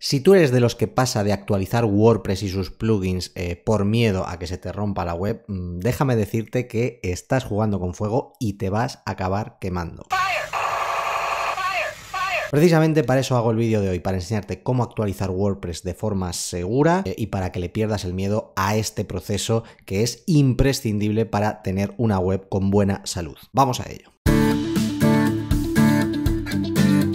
Si tú eres de los que pasa de actualizar WordPress y sus plugins eh, por miedo a que se te rompa la web, mm, déjame decirte que estás jugando con fuego y te vas a acabar quemando. Precisamente para eso hago el vídeo de hoy, para enseñarte cómo actualizar WordPress de forma segura eh, y para que le pierdas el miedo a este proceso que es imprescindible para tener una web con buena salud. Vamos a ello.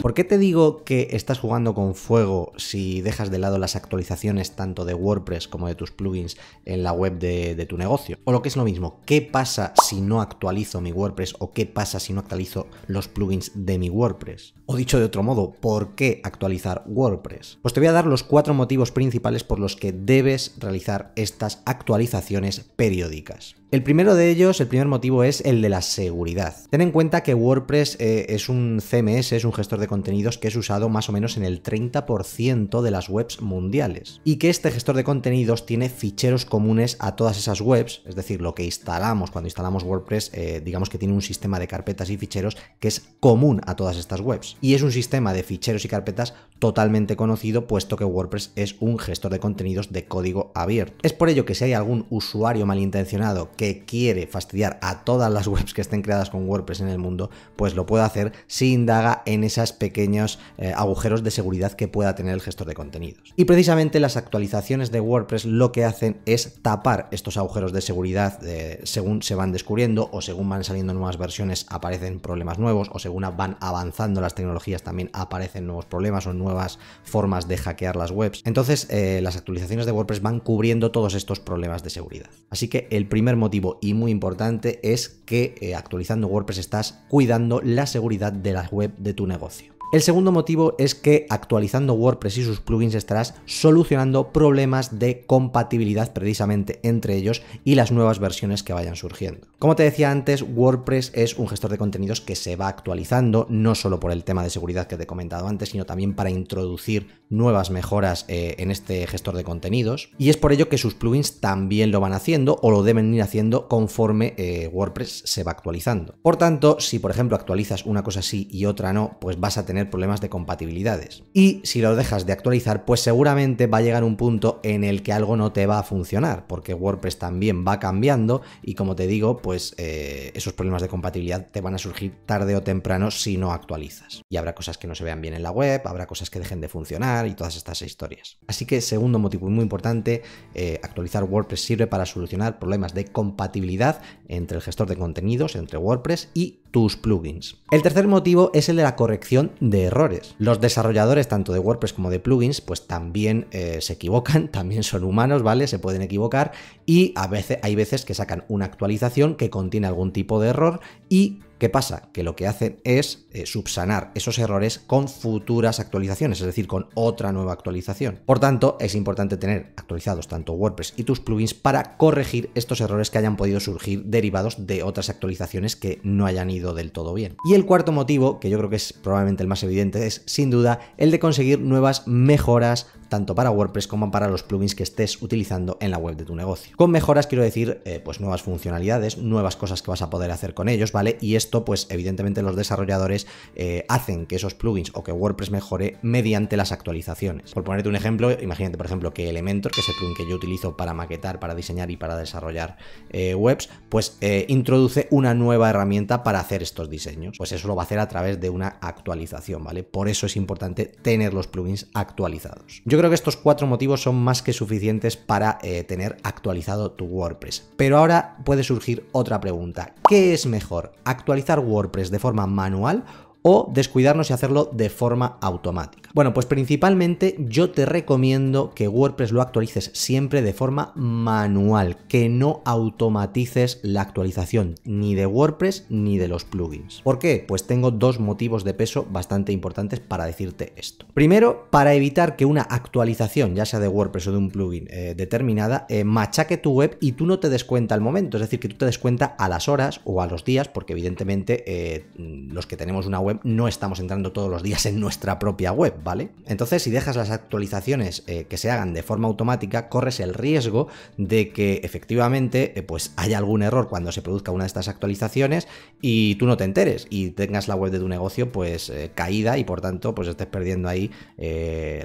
¿Por qué te digo que estás jugando con fuego si dejas de lado las actualizaciones tanto de WordPress como de tus plugins en la web de, tu negocio? O lo que es lo mismo, ¿qué pasa si no actualizo mi WordPress o qué pasa si no actualizo los plugins de mi WordPress? O dicho de otro modo, ¿por qué actualizar WordPress? Pues te voy a dar los cuatro motivos principales por los que debes realizar estas actualizaciones periódicas. El primero de ellos, el primer motivo es el de la seguridad. Ten en cuenta que WordPress eh, es un CMS, es un gestor de contenidos que es usado más o menos en el 30% de las webs mundiales. Y que este gestor de contenidos tiene ficheros comunes a todas esas webs, es decir, lo que instalamos cuando instalamos WordPress, eh, digamos que tiene un sistema de carpetas y ficheros que es común a todas estas webs. Y es un sistema de ficheros y carpetas totalmente conocido, puesto que WordPress es un gestor de contenidos de código abierto. Es por ello que si hay algún usuario malintencionado que quiere fastidiar a todas las webs que estén creadas con WordPress en el mundo, pues lo puede hacer si indaga en esos pequeños eh, agujeros de seguridad que pueda tener el gestor de contenidos. Y precisamente las actualizaciones de WordPress lo que hacen es tapar estos agujeros de seguridad eh, según se van descubriendo o según van saliendo nuevas versiones aparecen problemas nuevos o según van avanzando las tecnologías también aparecen nuevos problemas o nuevas formas de hackear las webs. Entonces eh, las actualizaciones de WordPress van cubriendo todos estos problemas de seguridad. Así que el primer motivo y muy importante es que eh, actualizando WordPress estás cuidando la seguridad de la web de tu negocio. El segundo motivo es que actualizando WordPress y sus plugins estarás solucionando problemas de compatibilidad precisamente entre ellos y las nuevas versiones que vayan surgiendo. Como te decía antes, WordPress es un gestor de contenidos que se va actualizando, no solo por el tema de seguridad que te he comentado antes, sino también para introducir nuevas mejoras eh, en este gestor de contenidos y es por ello que sus plugins también lo van haciendo o lo deben ir haciendo conforme eh, WordPress se va actualizando. Por tanto, si por ejemplo actualizas una cosa sí y otra no, pues vas a tener problemas de compatibilidades. Y si lo dejas de actualizar, pues seguramente va a llegar un punto en el que algo no te va a funcionar, porque WordPress también va cambiando y como te digo, pues eh, esos problemas de compatibilidad te van a surgir tarde o temprano si no actualizas. Y habrá cosas que no se vean bien en la web, habrá cosas que dejen de funcionar, y todas estas historias. Así que segundo motivo muy importante, eh, actualizar WordPress sirve para solucionar problemas de compatibilidad entre el gestor de contenidos, entre WordPress y tus plugins. El tercer motivo es el de la corrección de errores. Los desarrolladores tanto de WordPress como de plugins pues también eh, se equivocan, también son humanos, ¿vale? Se pueden equivocar y a veces, hay veces que sacan una actualización que contiene algún tipo de error y ¿Qué pasa? Que lo que hacen es eh, subsanar esos errores con futuras actualizaciones, es decir, con otra nueva actualización. Por tanto, es importante tener actualizados tanto WordPress y tus plugins para corregir estos errores que hayan podido surgir derivados de otras actualizaciones que no hayan ido del todo bien. Y el cuarto motivo, que yo creo que es probablemente el más evidente, es sin duda el de conseguir nuevas mejoras tanto para WordPress como para los plugins que estés utilizando en la web de tu negocio. Con mejoras quiero decir, eh, pues nuevas funcionalidades, nuevas cosas que vas a poder hacer con ellos, ¿vale? Y esto, pues evidentemente los desarrolladores eh, hacen que esos plugins o que WordPress mejore mediante las actualizaciones. Por ponerte un ejemplo, imagínate, por ejemplo, que Elementor, que es el plugin que yo utilizo para maquetar, para diseñar y para desarrollar eh, webs, pues introduce una nueva herramienta para hacer estos diseños. Pues eso lo va a hacer a través de una actualización, ¿vale? Por eso es importante tener los plugins actualizados. Yo creo creo que estos cuatro motivos son más que suficientes para eh, tener actualizado tu WordPress. Pero ahora puede surgir otra pregunta. ¿Qué es mejor? ¿Actualizar WordPress de forma manual o descuidarnos y hacerlo de forma automática? Bueno, pues principalmente yo te recomiendo que WordPress lo actualices siempre de forma manual, que no automatices la actualización ni de WordPress ni de los plugins. ¿Por qué? Pues tengo dos motivos de peso bastante importantes para decirte esto. Primero, para evitar que una actualización, ya sea de WordPress o de un plugin eh, determinada, eh, machaque tu web y tú no te des cuenta al momento, es decir, que tú te des cuenta a las horas o a los días, porque evidentemente eh, los que tenemos una web no estamos entrando todos los días en nuestra propia web, ¿vale? Entonces, si dejas las actualizaciones eh, que se hagan de forma automática, corres el riesgo de que efectivamente eh, pues haya algún error cuando se produzca una de estas actualizaciones y tú no te enteres y tengas la web de tu negocio pues eh, caída y por tanto pues estés perdiendo ahí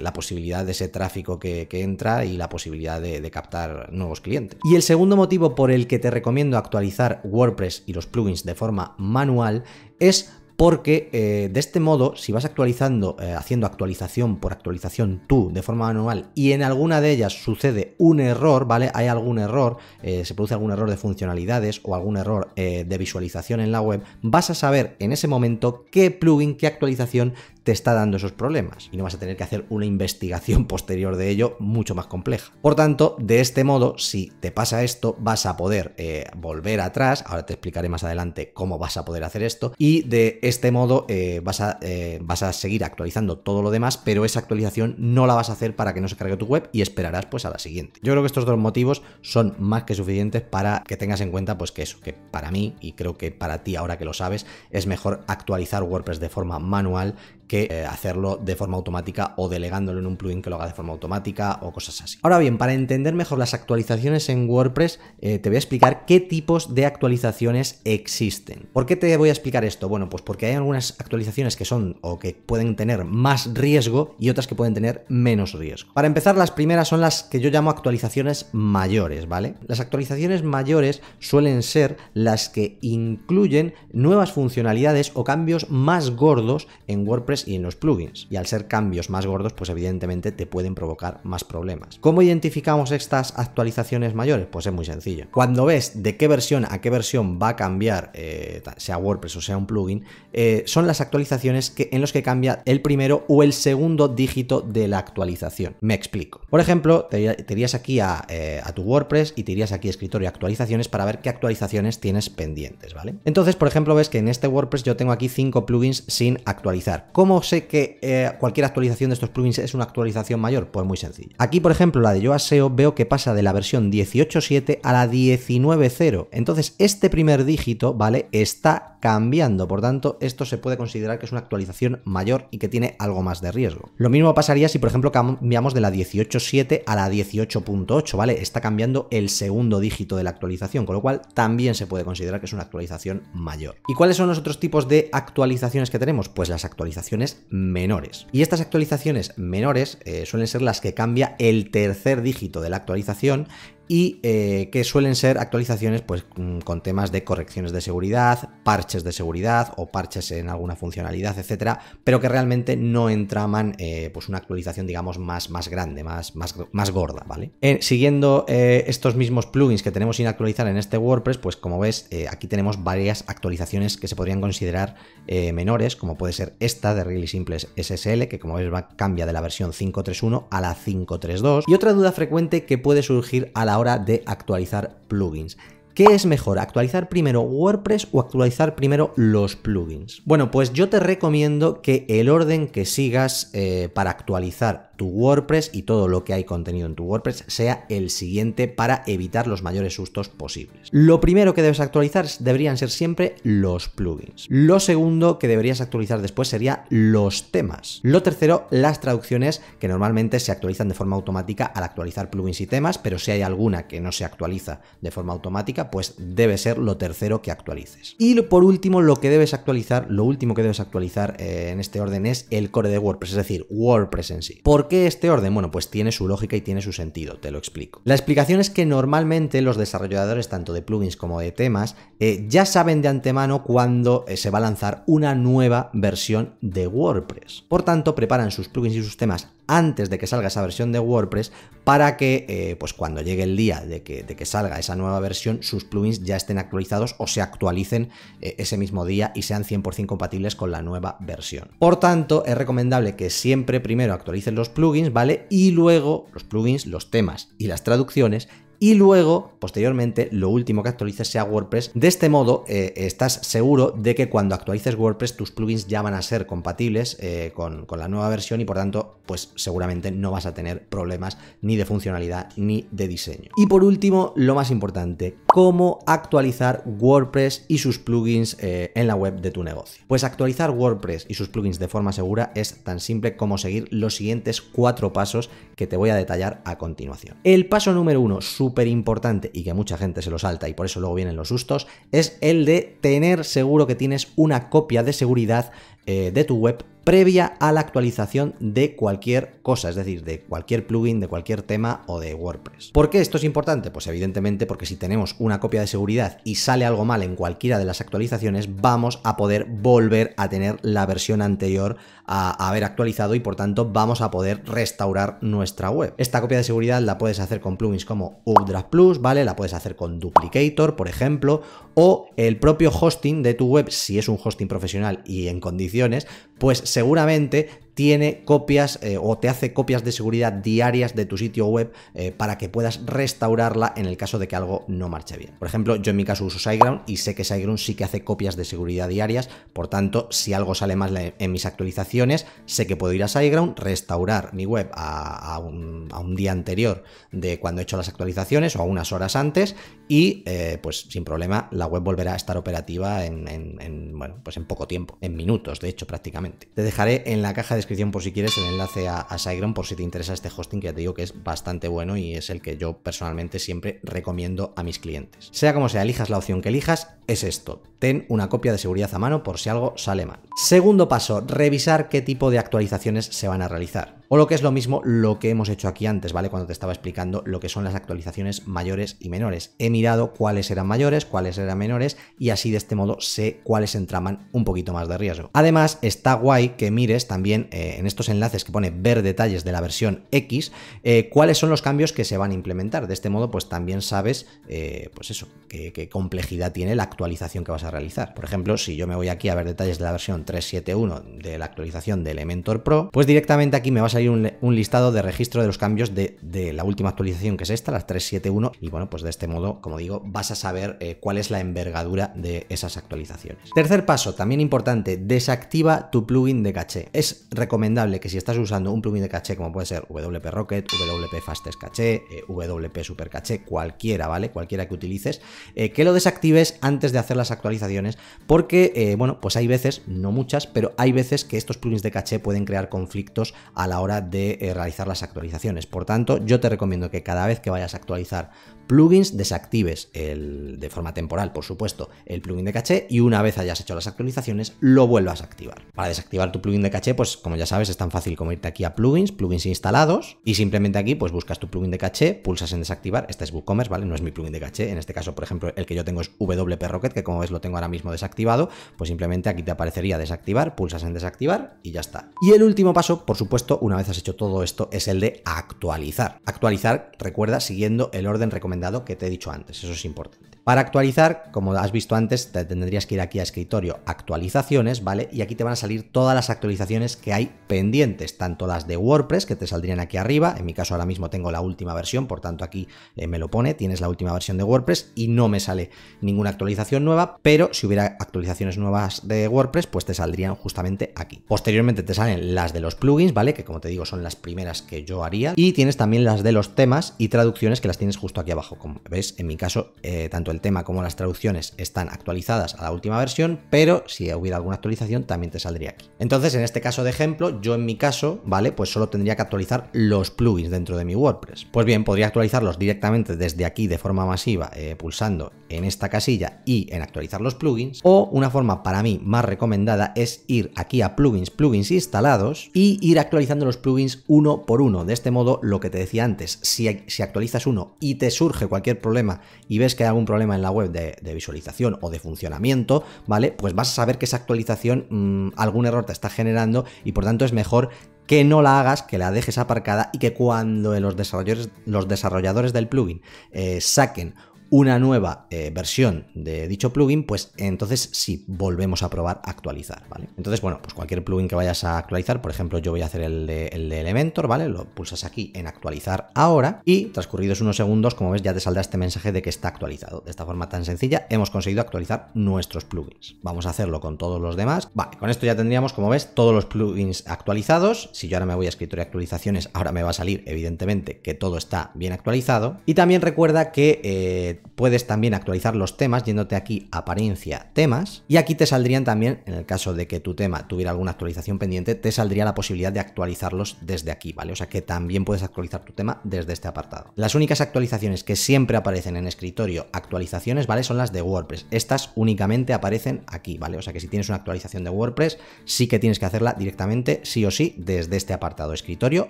la posibilidad de ese tráfico que, entra y la posibilidad de, de captar nuevos clientes. Y el segundo motivo por el que te recomiendo actualizar WordPress y los plugins de forma manual es porque eh, de este modo, si vas actualizando, eh, haciendo actualización por actualización tú de forma manual y en alguna de ellas sucede un error, ¿vale? Hay algún error, eh, se produce algún error de funcionalidades o algún error de visualización en la web, vas a saber en ese momento qué plugin, qué actualización te está dando esos problemas y no vas a tener que hacer una investigación posterior de ello mucho más compleja. Por tanto, de este modo, si te pasa esto, vas a poder eh, volver atrás, ahora te explicaré más adelante cómo vas a poder hacer esto, y de este modo eh, vas, a, eh, vas a seguir actualizando todo lo demás, pero esa actualización no la vas a hacer para que no se cargue tu web y esperarás pues a la siguiente. Yo creo que estos dos motivos son más que suficientes para que tengas en cuenta pues que eso, que para mí, y creo que para ti ahora que lo sabes, es mejor actualizar WordPress de forma manual que eh, hacerlo de forma automática o delegándolo en un plugin que lo haga de forma automática o cosas así. Ahora bien, para entender mejor las actualizaciones en WordPress, eh, te voy a explicar qué tipos de actualizaciones existen. ¿Por qué te voy a explicar esto? Bueno, pues porque hay algunas actualizaciones que son o que pueden tener más riesgo y otras que pueden tener menos riesgo. Para empezar, las primeras son las que yo llamo actualizaciones mayores, ¿vale? Las actualizaciones mayores suelen ser las que incluyen nuevas funcionalidades o cambios más gordos en WordPress y en los plugins. Y al ser cambios más gordos, pues evidentemente te pueden provocar más problemas. ¿Cómo identificamos estas actualizaciones mayores? Pues es muy sencillo. Cuando ves de qué versión a qué versión va a cambiar, eh, sea WordPress o sea un plugin, eh, son las actualizaciones que, en los que cambia el primero o el segundo dígito de la actualización. Me explico. Por ejemplo, te, aquí eh, a, tu WordPress y te aquí a escritorio actualizaciones para ver qué actualizaciones tienes pendientes, ¿vale? Entonces, por ejemplo, ves que en este WordPress yo tengo aquí 5 plugins sin actualizar. ¿Cómo ¿Cómo sé que eh, cualquier actualización de estos plugins es una actualización mayor? Pues muy sencillo. Aquí, por ejemplo, la de Yoaseo veo que pasa de la versión 18.7 a la 19.0. Entonces, este primer dígito, ¿vale? Está cambiando, por tanto esto se puede considerar que es una actualización mayor y que tiene algo más de riesgo. Lo mismo pasaría si por ejemplo cambiamos de la 18.7 a la 18.8, ¿vale? Está cambiando el segundo dígito de la actualización, con lo cual también se puede considerar que es una actualización mayor. ¿Y cuáles son los otros tipos de actualizaciones que tenemos? Pues las actualizaciones menores. Y estas actualizaciones menores eh, suelen ser las que cambia el tercer dígito de la actualización y eh, que suelen ser actualizaciones pues, mm, con temas de correcciones de seguridad, parches de seguridad o parches en alguna funcionalidad, etcétera, pero que realmente no entraman eh, pues una actualización, digamos, más, más grande, más, más, más gorda, ¿vale? Eh, siguiendo estos mismos plugins que tenemos sin actualizar en este WordPress, pues como ves, aquí tenemos varias actualizaciones que se podrían considerar menores, como puede ser esta de Really Simples SSL, que como ves va, cambia de la versión 5.3.1 a la 5.3.2. Y otra duda frecuente que puede surgir a la hora de actualizar plugins. ¿Qué es mejor, actualizar primero WordPress o actualizar primero los plugins? Bueno, pues yo te recomiendo que el orden que sigas eh, para actualizar tu WordPress y todo lo que hay contenido en tu WordPress sea el siguiente para evitar los mayores sustos posibles. Lo primero que debes actualizar deberían ser siempre los plugins. Lo segundo que deberías actualizar después sería los temas. Lo tercero, las traducciones que normalmente se actualizan de forma automática al actualizar plugins y temas, pero si hay alguna que no se actualiza de forma automática, pues debe ser lo tercero que actualices. Y por último, lo que debes actualizar, lo último que debes actualizar eh, en este orden es el core de WordPress, es decir, WordPress en sí. ¿Por qué este orden? Bueno, pues tiene su lógica y tiene su sentido, te lo explico. La explicación es que normalmente los desarrolladores, tanto de plugins como de temas, eh, ya saben de antemano cuándo eh, se va a lanzar una nueva versión de WordPress. Por tanto, preparan sus plugins y sus temas antes de que salga esa versión de WordPress para que eh, pues cuando llegue el día de que, salga esa nueva versión sus plugins ya estén actualizados o se actualicen eh, ese mismo día y sean 100% compatibles con la nueva versión. Por tanto, es recomendable que siempre primero actualicen los plugins, ¿vale? Y luego los plugins, los temas y las traducciones y luego, posteriormente, lo último que actualices sea WordPress. De este modo, eh, estás seguro de que cuando actualices WordPress tus plugins ya van a ser compatibles eh, con, la nueva versión y por tanto, pues seguramente no vas a tener problemas ni de funcionalidad ni de diseño. Y por último, lo más importante, ¿cómo actualizar WordPress y sus plugins eh, en la web de tu negocio? Pues actualizar WordPress y sus plugins de forma segura es tan simple como seguir los siguientes cuatro pasos que te voy a detallar a continuación. El paso número uno, su importante y que mucha gente se lo salta y por eso luego vienen los sustos, es el de tener seguro que tienes una copia de seguridad eh, de tu web previa a la actualización de cualquier cosa, es decir, de cualquier plugin, de cualquier tema o de WordPress. ¿Por qué esto es importante? Pues evidentemente porque si tenemos una copia de seguridad y sale algo mal en cualquiera de las actualizaciones, vamos a poder volver a tener la versión anterior a haber actualizado y por tanto vamos a poder restaurar nuestra web. Esta copia de seguridad la puedes hacer con plugins como Updraft Plus, ¿vale? La puedes hacer con Duplicator, por ejemplo, o el propio hosting de tu web, si es un hosting profesional y en condiciones, pues se seguramente tiene copias eh, o te hace copias de seguridad diarias de tu sitio web eh, para que puedas restaurarla en el caso de que algo no marche bien. Por ejemplo, yo en mi caso uso SiteGround y sé que SiteGround sí que hace copias de seguridad diarias, por tanto, si algo sale mal en mis actualizaciones, sé que puedo ir a SiteGround, restaurar mi web a, un, día anterior de cuando he hecho las actualizaciones o a unas horas antes y eh, pues sin problema la web volverá a estar operativa en, en, bueno, pues en poco tiempo, en minutos de hecho prácticamente. Te dejaré en la caja de por si quieres el enlace a, SiteGround por si te interesa este hosting que te digo que es bastante bueno y es el que yo personalmente siempre recomiendo a mis clientes. Sea como sea, elijas la opción que elijas, es esto. Ten una copia de seguridad a mano por si algo sale mal. Segundo paso, revisar qué tipo de actualizaciones se van a realizar o lo que es lo mismo lo que hemos hecho aquí antes, ¿vale? Cuando te estaba explicando lo que son las actualizaciones mayores y menores. He mirado cuáles eran mayores, cuáles eran menores y así de este modo sé cuáles entraman un poquito más de riesgo. Además, está guay que mires también eh, en estos enlaces que pone ver detalles de la versión X, eh, cuáles son los cambios que se van a implementar. De este modo, pues también sabes, eh, pues eso, qué, qué complejidad tiene la actualización que vas a realizar. Por ejemplo, si yo me voy aquí a ver detalles de la versión 3.7.1 de la actualización de Elementor Pro, pues directamente aquí me vas a un, listado de registro de los cambios de, la última actualización, que es esta, la 371. Y bueno, pues de este modo, como digo, vas a saber eh, cuál es la envergadura de esas actualizaciones. Tercer paso, también importante, desactiva tu plugin de caché. Es recomendable que si estás usando un plugin de caché, como puede ser WP Rocket, WP Fastest Caché, eh, WP Super Caché, cualquiera, ¿vale? Cualquiera que utilices, eh, que lo desactives antes de hacer las actualizaciones, porque, bueno, pues hay veces, no muchas, pero hay veces que estos plugins de caché pueden crear conflictos a la hora de eh, realizar las actualizaciones. Por tanto, yo te recomiendo que cada vez que vayas a actualizar plugins, desactives el, de forma temporal, por supuesto, el plugin de caché y una vez hayas hecho las actualizaciones, lo vuelvas a activar. Para desactivar tu plugin de caché, pues como ya sabes, es tan fácil como irte aquí a plugins, plugins instalados y simplemente aquí pues buscas tu plugin de caché, pulsas en desactivar, este es WooCommerce, ¿vale? No es mi plugin de caché, en este caso, por ejemplo, el que yo tengo es WP Rocket, que como ves lo tengo ahora mismo desactivado, pues simplemente aquí te aparecería desactivar, pulsas en desactivar y ya está. Y el último paso, por supuesto, una vez has hecho todo esto, es el de actualizar. Actualizar, recuerda, siguiendo el orden recomendado dado que te he dicho antes, eso es importante. Para actualizar, como has visto antes, te tendrías que ir aquí a escritorio, actualizaciones, ¿vale? Y aquí te van a salir todas las actualizaciones que hay pendientes, tanto las de WordPress, que te saldrían aquí arriba, en mi caso ahora mismo tengo la última versión, por tanto aquí eh, me lo pone, tienes la última versión de WordPress y no me sale ninguna actualización nueva, pero si hubiera actualizaciones nuevas de WordPress, pues te saldrían justamente aquí. Posteriormente te salen las de los plugins, ¿vale? Que como te digo son las primeras que yo haría, y tienes también las de los temas y traducciones que las tienes justo aquí abajo, como ves, en mi caso, eh, tanto el tema como las traducciones están actualizadas a la última versión, pero si hubiera alguna actualización también te saldría aquí. Entonces, en este caso de ejemplo, yo en mi caso, ¿vale? Pues solo tendría que actualizar los plugins dentro de mi WordPress. Pues bien, podría actualizarlos directamente desde aquí de forma masiva, eh, pulsando en esta casilla y en actualizar los plugins. O una forma para mí más recomendada es ir aquí a plugins, plugins instalados y ir actualizando los plugins uno por uno. De este modo, lo que te decía antes, si, si actualizas uno y te surge cualquier problema y ves que hay algún problema en la web de, visualización o de funcionamiento, ¿vale? Pues vas a saber que esa actualización mm, algún error te está generando y por tanto es mejor que no la hagas, que la dejes aparcada y que cuando los desarrolladores, los desarrolladores del plugin eh, saquen una nueva eh, versión de dicho plugin, pues entonces sí, volvemos a probar actualizar, ¿vale? Entonces, bueno, pues cualquier plugin que vayas a actualizar, por ejemplo, yo voy a hacer el de, Elementor, ¿vale? Lo pulsas aquí en actualizar ahora y transcurridos unos segundos, como ves, ya te saldrá este mensaje de que está actualizado. De esta forma tan sencilla, hemos conseguido actualizar nuestros plugins. Vamos a hacerlo con todos los demás. Vale, con esto ya tendríamos, como ves, todos los plugins actualizados. Si yo ahora me voy a escritorio de actualizaciones, ahora me va a salir, evidentemente, que todo está bien actualizado. Y también recuerda que... Eh, Puedes también actualizar los temas yéndote aquí apariencia temas y aquí te saldrían también, en el caso de que tu tema tuviera alguna actualización pendiente, te saldría la posibilidad de actualizarlos desde aquí, ¿vale? O sea que también puedes actualizar tu tema desde este apartado. Las únicas actualizaciones que siempre aparecen en escritorio actualizaciones, ¿vale? Son las de WordPress. Estas únicamente aparecen aquí, ¿vale? O sea que si tienes una actualización de WordPress, sí que tienes que hacerla directamente, sí o sí, desde este apartado escritorio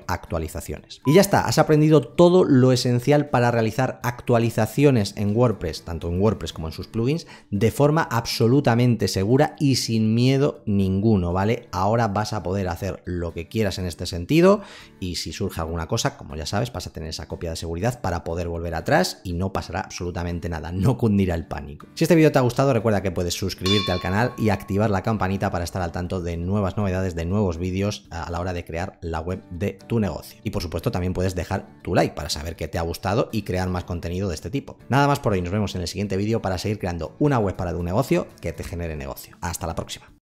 actualizaciones. Y ya está, has aprendido todo lo esencial para realizar actualizaciones en WordPress, tanto en WordPress como en sus plugins, de forma absolutamente segura y sin miedo ninguno, ¿vale? Ahora vas a poder hacer lo que quieras en este sentido y si surge alguna cosa, como ya sabes, vas a tener esa copia de seguridad para poder volver atrás y no pasará absolutamente nada, no cundirá el pánico. Si este vídeo te ha gustado, recuerda que puedes suscribirte al canal y activar la campanita para estar al tanto de nuevas novedades, de nuevos vídeos a la hora de crear la web de tu negocio. Y por supuesto también puedes dejar tu like para saber que te ha gustado y crear más contenido de este tipo. Nada más por hoy, nos vemos en el siguiente vídeo para seguir creando una web para tu negocio que te genere negocio. Hasta la próxima.